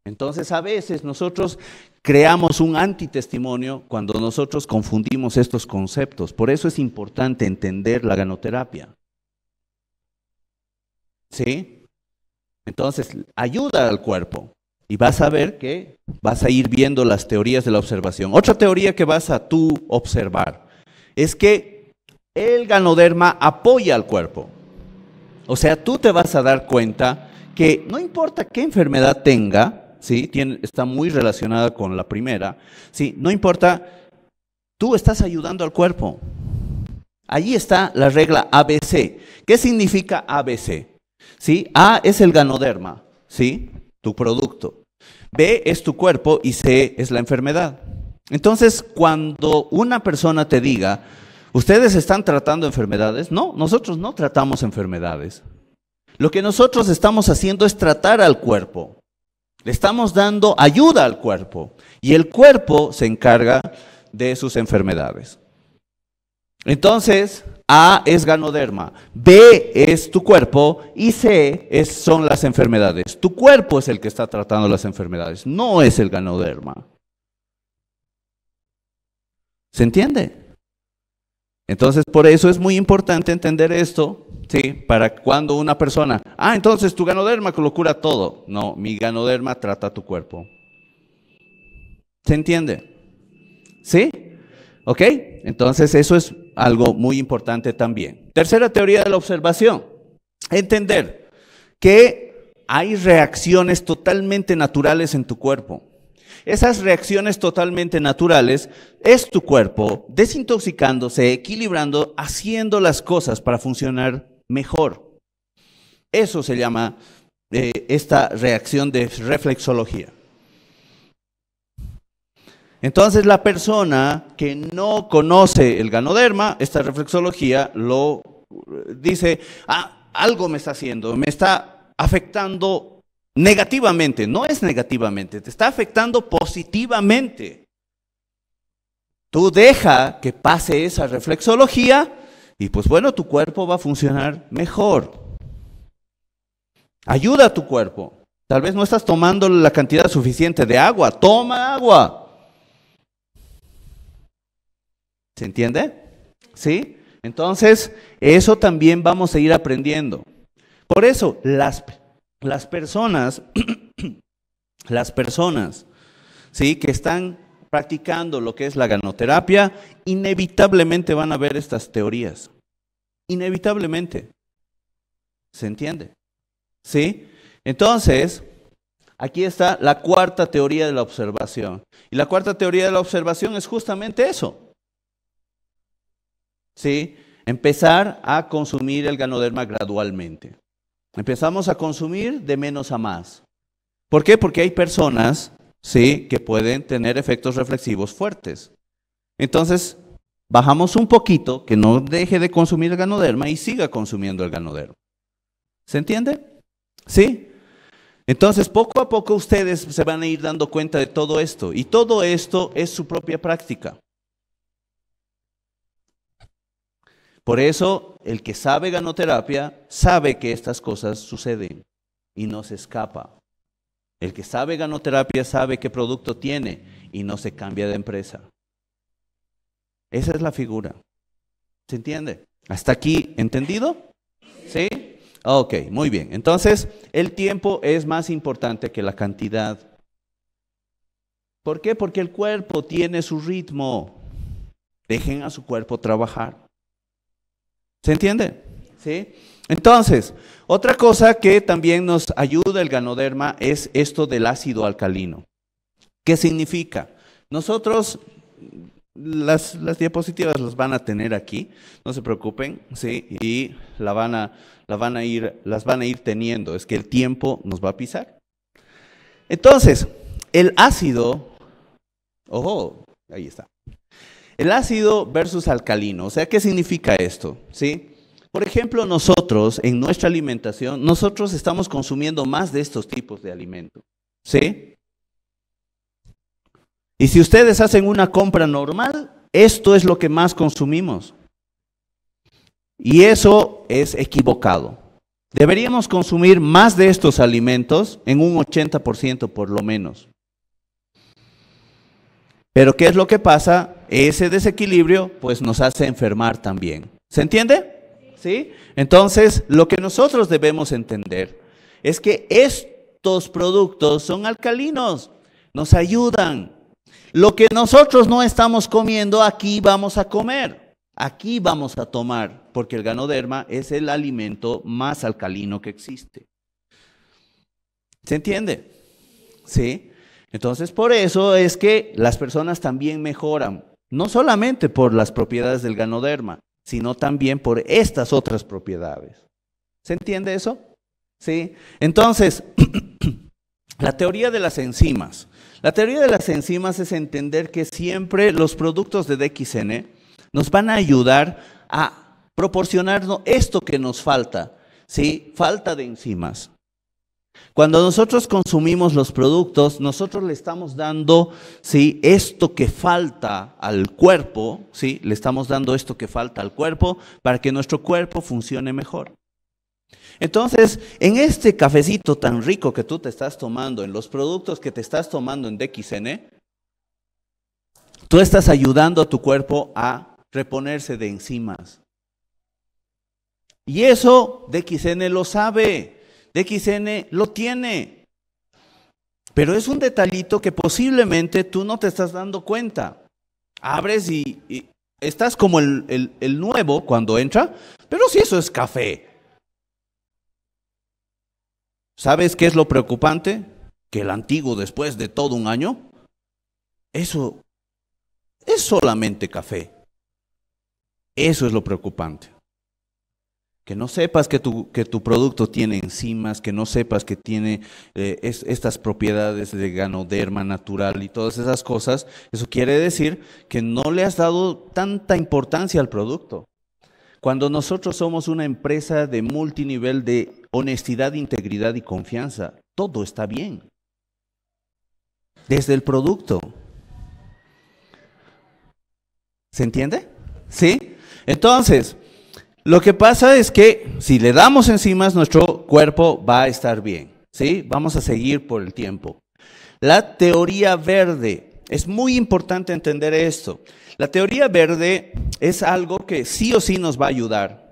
Entonces a veces nosotros creamos un antitestimonio cuando nosotros confundimos estos conceptos. Por eso es importante entender la ganoterapia. ¿Sí? Entonces, ayuda al cuerpo y vas a ver que vas a ir viendo las teorías de la observación. Otra teoría que vas a tú observar es que el ganoderma apoya al cuerpo. O sea, tú te vas a dar cuenta que no importa qué enfermedad tenga, ¿sí? está muy relacionada con la primera, ¿sí? No importa, tú estás ayudando al cuerpo. Allí está la regla ABC. ¿Qué significa ABC? ¿Sí? A es el ganoderma, ¿sí? Tu producto. B es tu cuerpo y C es la enfermedad. Entonces, cuando una persona te diga, ustedes están tratando enfermedades, no, nosotros no tratamos enfermedades. Lo que nosotros estamos haciendo es tratar al cuerpo. Le estamos dando ayuda al cuerpo. Y el cuerpo se encarga de sus enfermedades. Entonces, A es ganoderma, B es tu cuerpo y C son las enfermedades. Tu cuerpo es el que está tratando las enfermedades, no es el ganoderma. ¿Se entiende? Entonces, por eso es muy importante entender esto, ¿sí? Para cuando una persona, ah, entonces tu ganoderma lo cura todo. No, mi ganoderma trata tu cuerpo. ¿Se entiende? ¿Sí? ¿Ok? Entonces, eso es algo muy importante también. Tercera teoría de la observación. Entender que hay reacciones totalmente naturales en tu cuerpo. Esas reacciones totalmente naturales es tu cuerpo desintoxicándose, equilibrando, haciendo las cosas para funcionar mejor. Eso se llama eh, esta reacción de reflexología. Entonces la persona que no conoce el ganoderma, esta reflexología lo eh, dice, ah, algo me está haciendo, me está afectando negativamente, no es negativamente, te está afectando positivamente. Tú deja que pase esa reflexología y pues bueno, tu cuerpo va a funcionar mejor. Ayuda a tu cuerpo. Tal vez no estás tomando la cantidad suficiente de agua. Toma agua. ¿Se entiende? ¿Sí? Entonces, eso también vamos a ir aprendiendo. Por eso, las las personas, las personas, ¿sí? Que están practicando lo que es la ganoterapia, inevitablemente van a ver estas teorías. Inevitablemente. ¿Se entiende? ¿Sí? Entonces, aquí está la cuarta teoría de la observación. Y la cuarta teoría de la observación es justamente eso. ¿Sí? Empezar a consumir el ganoderma gradualmente. Empezamos a consumir de menos a más. ¿Por qué? Porque hay personas, sí, que pueden tener efectos reflexivos fuertes. Entonces, bajamos un poquito, que no deje de consumir el ganoderma y siga consumiendo el ganoderma. ¿Se entiende? ¿Sí? Entonces, poco a poco ustedes se van a ir dando cuenta de todo esto. Y todo esto es su propia práctica. Por eso, el que sabe ganoterapia sabe que estas cosas suceden y no se escapa. El que sabe ganoterapia sabe qué producto tiene y no se cambia de empresa. Esa es la figura. ¿Se entiende? ¿Hasta aquí entendido? ¿Sí? Ok, muy bien. Entonces, el tiempo es más importante que la cantidad. ¿Por qué? Porque el cuerpo tiene su ritmo. Dejen a su cuerpo trabajar. ¿Se entiende? ¿Sí? Entonces, otra cosa que también nos ayuda el ganoderma es esto del ácido alcalino. ¿Qué significa? Nosotros, las, las diapositivas las van a tener aquí, no se preocupen, ¿sí? Y la van a, van a ir, las van a ir teniendo, es que el tiempo nos va a pisar. Entonces, el ácido, ojo, ahí está. El ácido versus alcalino. O sea, ¿qué significa esto? ¿Sí? Por ejemplo, nosotros en nuestra alimentación, nosotros estamos consumiendo más de estos tipos de alimentos. ¿Sí? Y si ustedes hacen una compra normal, esto es lo que más consumimos. Y eso es equivocado. Deberíamos consumir más de estos alimentos en un 80% por lo menos. Pero ¿qué es lo que pasa? ese desequilibrio pues nos hace enfermar también. ¿Se entiende? ¿Sí? Entonces, lo que nosotros debemos entender es que estos productos son alcalinos, nos ayudan. Lo que nosotros no estamos comiendo, aquí vamos a comer, aquí vamos a tomar, porque el ganoderma es el alimento más alcalino que existe. ¿Se entiende? ¿Sí? Entonces, por eso es que las personas también mejoran no solamente por las propiedades del ganoderma, sino también por estas otras propiedades. ¿Se entiende eso? Sí. Entonces, la teoría de las enzimas. La teoría de las enzimas es entender que siempre los productos de DXN nos van a ayudar a proporcionarnos esto que nos falta, ¿sí? Falta de enzimas. Cuando nosotros consumimos los productos, nosotros le estamos dando, ¿sí? Esto que falta al cuerpo, ¿sí? Le estamos dando esto que falta al cuerpo para que nuestro cuerpo funcione mejor. Entonces, en este cafecito tan rico que tú te estás tomando, en los productos que te estás tomando en DXN, tú estás ayudando a tu cuerpo a reponerse de enzimas. Y eso DXN lo sabe. XN lo tiene. Pero es un detallito que posiblemente tú no te estás dando cuenta. Abres y, estás como el, el, nuevo cuando entra, pero si eso es café. ¿Sabes qué es lo preocupante? Que el antiguo después de todo un año, eso es solamente café. Eso es lo preocupante que no sepas que tu, que tu producto tiene enzimas, que no sepas que tiene eh, estas propiedades de ganoderma natural y todas esas cosas, eso quiere decir que no le has dado tanta importancia al producto. Cuando nosotros somos una empresa de multinivel de honestidad, integridad y confianza, todo está bien. Desde el producto. ¿Se entiende? ¿Sí? Entonces, lo que pasa es que si le damos enzimas, nuestro cuerpo va a estar bien. ¿sí? Vamos a seguir por el tiempo. La teoría verde. Es muy importante entender esto. La teoría verde es algo que sí o sí nos va a ayudar.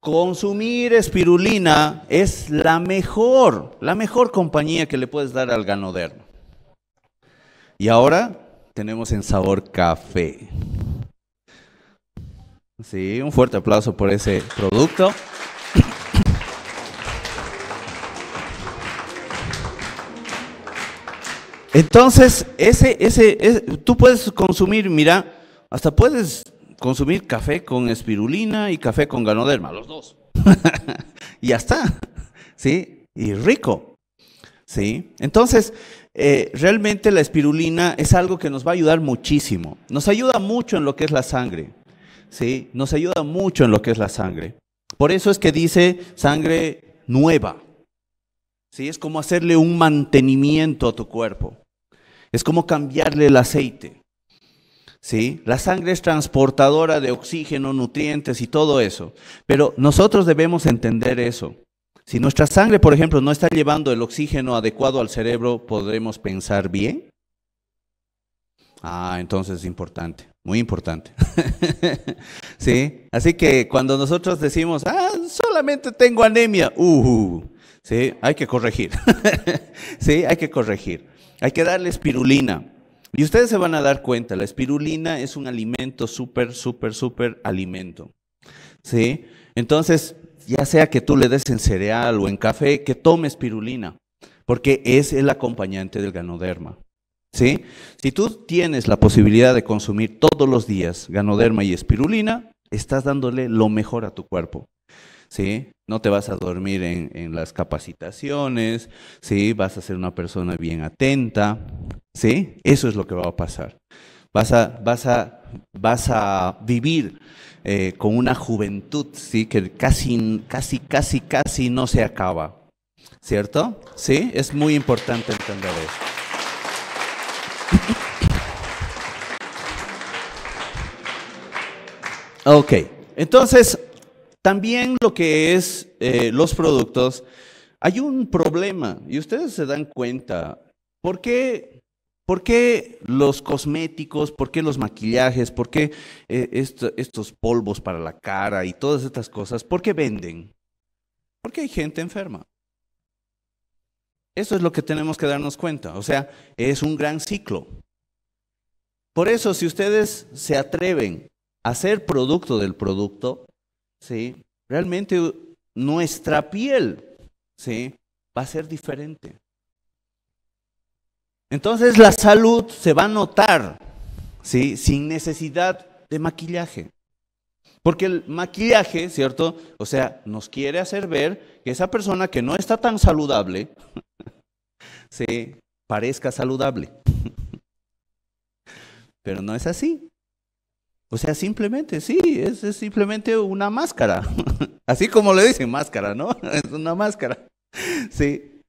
Consumir espirulina es la mejor, la mejor compañía que le puedes dar al ganodermo. Y ahora tenemos en sabor café. Sí, un fuerte aplauso por ese producto. Entonces, ese, ese, tú puedes consumir, mira, hasta puedes consumir café con espirulina y café con ganoderma, los dos. y ya está, ¿sí? Y rico, ¿sí? Entonces, eh, realmente la espirulina es algo que nos va a ayudar muchísimo. Nos ayuda mucho en lo que es la sangre nos ayuda mucho en lo que es la sangre. Por eso es que dice sangre nueva. ¿sí? Es como hacerle un mantenimiento a tu cuerpo. Es como cambiarle el aceite. ¿sí? La sangre es transportadora de oxígeno, nutrientes y todo eso. Pero nosotros debemos entender eso. Si nuestra sangre, por ejemplo, no está llevando el oxígeno adecuado al cerebro, ¿podremos pensar bien? Ah, entonces es importante. Muy importante. ¿Sí? Así que cuando nosotros decimos, ah, solamente tengo anemia, uh, ¿sí? Hay que corregir. ¿Sí? Hay que corregir. Hay que darle espirulina. Y ustedes se van a dar cuenta, la espirulina es un alimento súper, súper, súper alimento. ¿Sí? Entonces, ya sea que tú le des en cereal o en café, que tome espirulina, porque es el acompañante del ganoderma. ¿Sí? Si tú tienes la posibilidad de consumir todos los días ganoderma y espirulina, estás dándole lo mejor a tu cuerpo. ¿Sí? No te vas a dormir en, las capacitaciones, ¿sí? Vas a ser una persona bien atenta, ¿sí? Eso es lo que va a pasar. Vas a, vas a, vas a vivir eh, con una juventud, ¿sí? Que casi, casi, casi, casi no se acaba, ¿cierto? ¿Sí? Es muy importante entender eso. Ok, entonces, también lo que es eh, los productos, hay un problema y ustedes se dan cuenta. ¿Por qué, por qué los cosméticos, por qué los maquillajes, por qué eh, estos polvos para la cara y todas estas cosas, por qué venden? Porque hay gente enferma. Eso es lo que tenemos que darnos cuenta. O sea, es un gran ciclo. Por eso, si ustedes se atreven a ser producto del producto, ¿sí? realmente nuestra piel ¿sí? va a ser diferente. Entonces la salud se va a notar ¿sí? sin necesidad de maquillaje. Porque el maquillaje, ¿cierto? O sea, nos quiere hacer ver que esa persona que no está tan saludable, se parezca saludable. Pero no es así. O sea, simplemente, sí, es, es, simplemente una máscara. Así como le dicen máscara, ¿no? Es una máscara. Sí.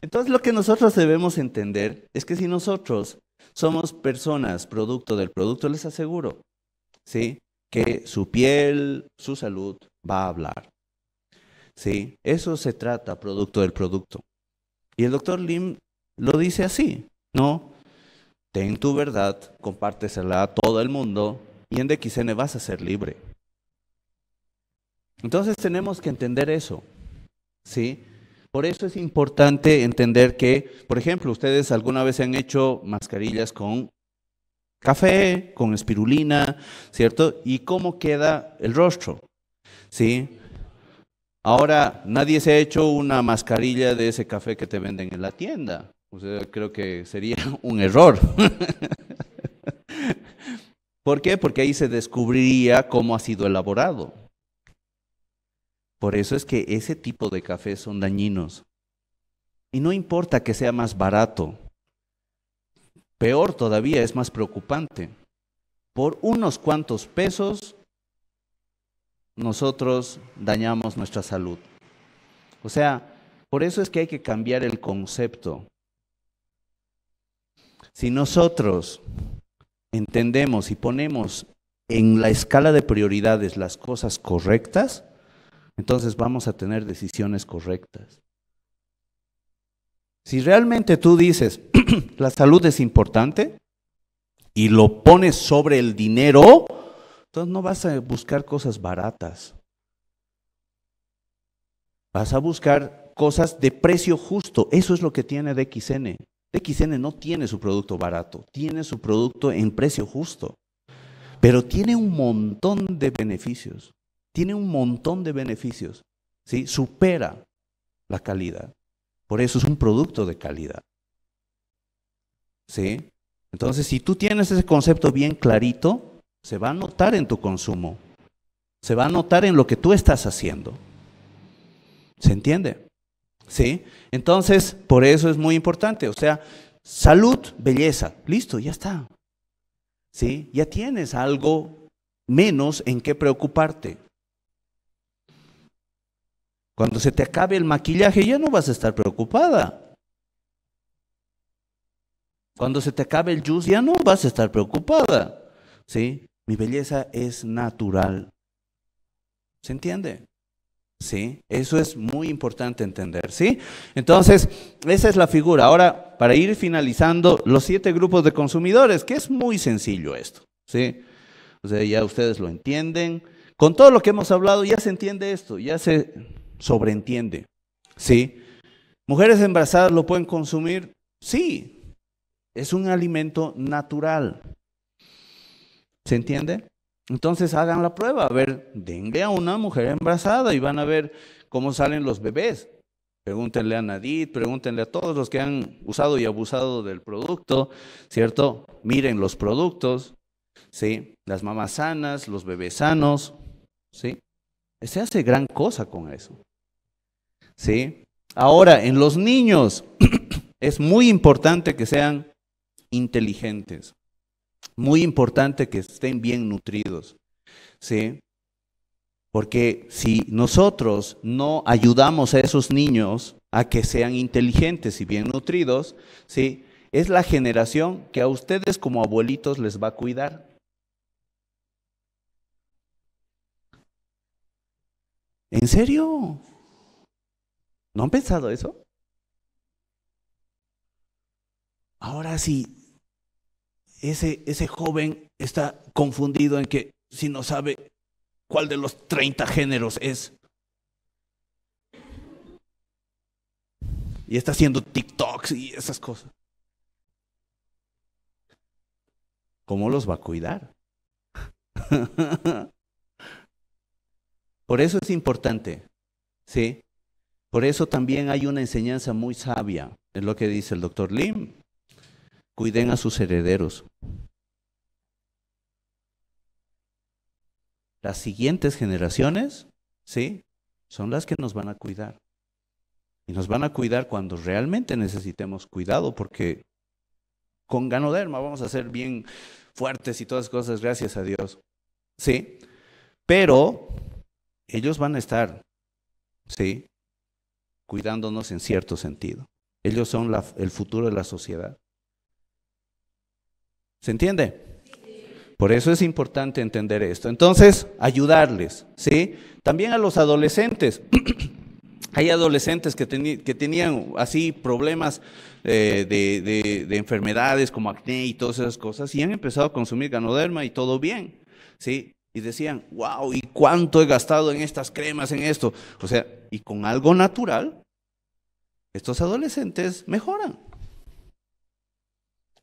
Entonces lo que nosotros debemos entender es que si nosotros somos personas producto del producto, les aseguro, ¿sí? que su piel, su salud va a hablar. ¿Sí? Eso se trata producto del producto. Y el doctor Lim lo dice así, ¿no? Ten tu verdad, compártesela a todo el mundo y en DXN vas a ser libre. Entonces tenemos que entender eso, ¿sí? Por eso es importante entender que, por ejemplo, ustedes alguna vez han hecho mascarillas con café con espirulina, ¿cierto? ¿Y cómo queda el rostro? ¿Sí? Ahora, nadie se ha hecho una mascarilla de ese café que te venden en la tienda. O creo que sería un error. ¿Por qué? Porque ahí se descubriría cómo ha sido elaborado. Por eso es que ese tipo de cafés son dañinos. Y no importa que sea más barato, Peor todavía, es más preocupante. Por unos cuantos pesos nosotros dañamos nuestra salud. O sea, por eso es que hay que cambiar el concepto. Si nosotros entendemos y ponemos en la escala de prioridades las cosas correctas, entonces vamos a tener decisiones correctas. Si realmente tú dices, la salud es importante y lo pones sobre el dinero, entonces no vas a buscar cosas baratas. Vas a buscar cosas de precio justo. Eso es lo que tiene DXN. DXN no tiene su producto barato, tiene su producto en precio justo. Pero tiene un montón de beneficios. Tiene un montón de beneficios. ¿sí? Supera la calidad. Por eso es un producto de calidad. ¿Sí? Entonces, si tú tienes ese concepto bien clarito, se va a notar en tu consumo. Se va a notar en lo que tú estás haciendo. ¿Se entiende? ¿Sí? Entonces, por eso es muy importante. O sea, salud, belleza. Listo, ya está. ¿Sí? Ya tienes algo menos en qué preocuparte. Cuando se te acabe el maquillaje ya no vas a estar preocupada. Cuando se te acabe el juice ya no vas a estar preocupada. ¿Sí? Mi belleza es natural. ¿Se entiende? ¿Sí? Eso es muy importante entender, ¿sí? Entonces, esa es la figura. Ahora, para ir finalizando, los siete grupos de consumidores, que es muy sencillo esto, ¿sí? O sea, ya ustedes lo entienden. Con todo lo que hemos hablado, ya se entiende esto, ya se, sobreentiende. ¿Sí? ¿Mujeres embarazadas lo pueden consumir? Sí, es un alimento natural. ¿Se entiende? Entonces hagan la prueba, a ver, denle a una mujer embarazada y van a ver cómo salen los bebés. Pregúntenle a Nadit, pregúntenle a todos los que han usado y abusado del producto, ¿cierto? Miren los productos, ¿sí? Las mamás sanas, los bebés sanos, ¿sí? Se hace gran cosa con eso. ¿sí? Ahora, en los niños es muy importante que sean inteligentes, muy importante que estén bien nutridos, Porque si nosotros no ayudamos a esos niños a que sean inteligentes y bien nutridos, ¿sí? Es la generación que a ustedes como abuelitos les va a cuidar. ¿En serio? ¿No han pensado eso? Ahora sí, ese, ese joven está confundido en que si no sabe cuál de los 30 géneros es. Y está haciendo TikToks y esas cosas. ¿Cómo los va a cuidar? Por eso es importante, ¿sí? Por eso también hay una enseñanza muy sabia, es lo que dice el doctor Lim. Cuiden a sus herederos. Las siguientes generaciones, ¿sí? Son las que nos van a cuidar. Y nos van a cuidar cuando realmente necesitemos cuidado, porque con ganoderma vamos a ser bien fuertes y todas cosas, gracias a Dios. ¿Sí? Pero ellos van a estar, ¿sí? cuidándonos en cierto sentido. Ellos son el futuro de la sociedad. ¿Se entiende? Por eso es importante entender esto. Entonces, ayudarles, ¿sí? También a los adolescentes. Hay adolescentes que, tenían así problemas eh, de, de, enfermedades como acné y todas esas cosas y han empezado a consumir ganoderma y todo bien, ¿sí? Y decían, wow, ¿y cuánto he gastado en estas cremas, en esto? O sea, y con algo natural, estos adolescentes mejoran.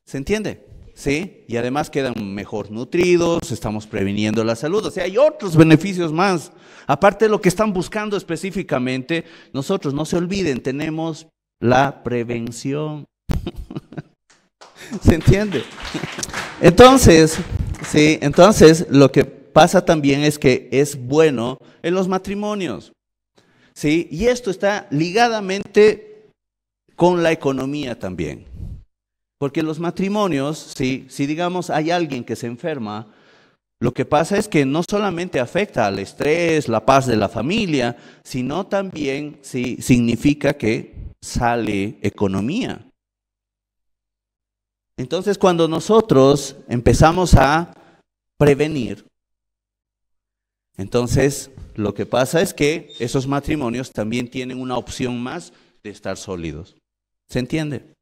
¿Se entiende? ¿Sí? Y además quedan mejor nutridos, estamos previniendo la salud. O sea, hay otros beneficios más. Aparte de lo que están buscando específicamente, nosotros, no se olviden, tenemos la prevención. ¿Se entiende? Entonces, sí, entonces lo que pasa también es que es bueno en los matrimonios. ¿sí? Y esto está ligadamente con la economía también. Porque los matrimonios, ¿sí? si digamos hay alguien que se enferma, lo que pasa es que no solamente afecta al estrés, la paz de la familia, sino también significa que sale economía. Entonces cuando nosotros empezamos a prevenir, entonces, lo que pasa es que esos matrimonios también tienen una opción más de estar sólidos. ¿Se entiende?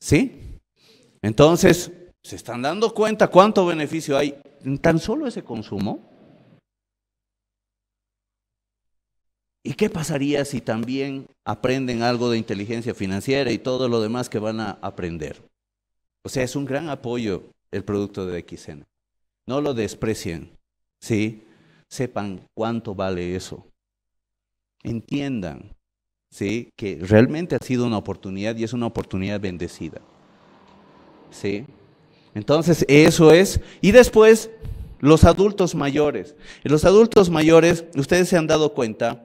¿Sí? Entonces, ¿se están dando cuenta cuánto beneficio hay en tan solo ese consumo? ¿Y qué pasaría si también aprenden algo de inteligencia financiera y todo lo demás que van a aprender? O sea, es un gran apoyo el producto de XN. No lo desprecien, ¿sí? sepan cuánto vale eso. Entiendan ¿sí? que realmente ha sido una oportunidad y es una oportunidad bendecida. Entonces, eso es. Y después, los adultos mayores. los adultos mayores, ustedes se han dado cuenta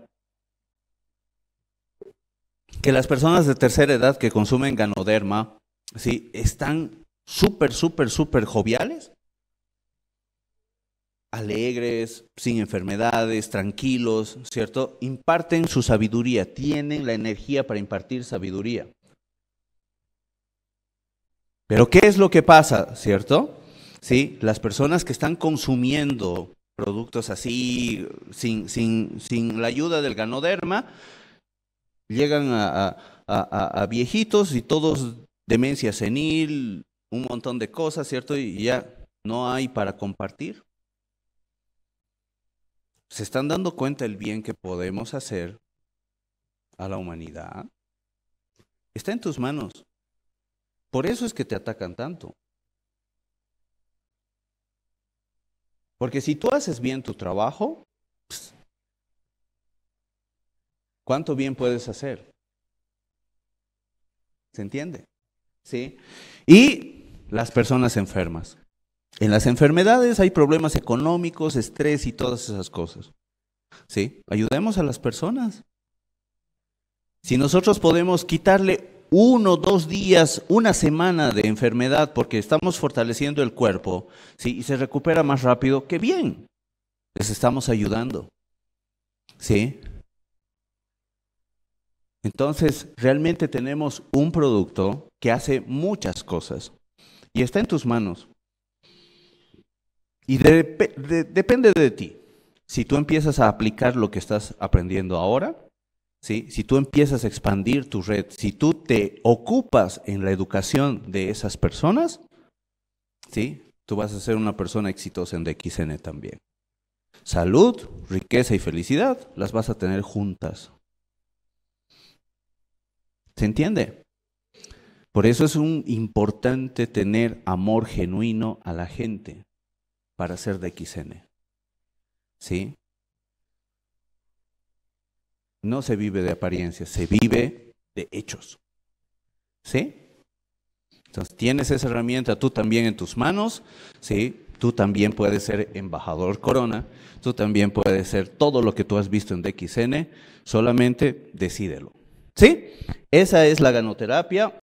que las personas de tercera edad que consumen ganoderma, ¿sí? Están súper, súper, súper joviales alegres, sin enfermedades, tranquilos, ¿cierto? Imparten su sabiduría, tienen la energía para impartir sabiduría. Pero ¿qué es lo que pasa, ¿cierto? ¿Sí? Las personas que están consumiendo productos así, sin, la ayuda del ganoderma, llegan a, a viejitos y todos demencia senil, un montón de cosas, ¿cierto? Y ya no hay para compartir. ¿Se están dando cuenta el bien que podemos hacer a la humanidad? Está en tus manos. Por eso es que te atacan tanto. Porque si tú haces bien tu trabajo, ¿cuánto bien puedes hacer? ¿Se entiende? ¿Sí? Y las personas enfermas. En las enfermedades hay problemas económicos, estrés y todas esas cosas. ¿Sí? Ayudemos a las personas. Si nosotros podemos quitarle uno, dos días, una semana de enfermedad porque estamos fortaleciendo el cuerpo ¿sí? y se recupera más rápido, qué bien. Les estamos ayudando. ¿Sí? Entonces, realmente tenemos un producto que hace muchas cosas y está en tus manos. Y depende de ti. Si tú empiezas a aplicar lo que estás aprendiendo ahora, si tú empiezas a expandir tu red, si tú te ocupas en la educación de esas personas, ¿sí? tú vas a ser una persona exitosa en DXN también. Salud, riqueza y felicidad las vas a tener juntas. ¿Se entiende? Por eso es importante tener amor genuino a la gente para ser de XN. ¿Sí? No se vive de apariencias, se vive de hechos. ¿Sí? Entonces tienes esa herramienta tú también en tus manos, ¿sí? Tú también puedes ser embajador corona, tú también puedes ser todo lo que tú has visto en DXN, solamente decídelo. ¿Sí? Esa es la ganoterapia.